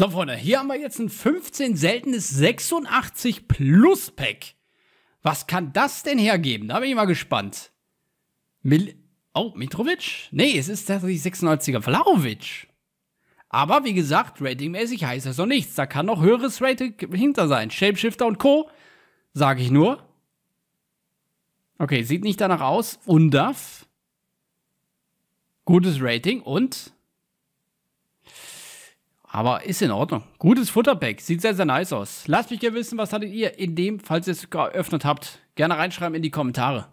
So, Freunde, hier haben wir jetzt ein 15 seltenes 86 Plus Pack. Was kann das denn hergeben? Da bin ich mal gespannt. Mil oh, Mitrovic? Nee, es ist tatsächlich 96er Vlaovic. Aber wie gesagt, ratingmäßig heißt das noch nichts. Da kann noch höheres Rating hinter sein. Shapeshifter und Co. Sag ich nur. Okay, sieht nicht danach aus. Undaf. Gutes Rating und aber ist in Ordnung. Gutes Futterpack. Sieht sehr, sehr nice aus. Lasst mich gerne wissen, was hattet ihr in dem, falls ihr es geöffnet habt. Gerne reinschreiben in die Kommentare.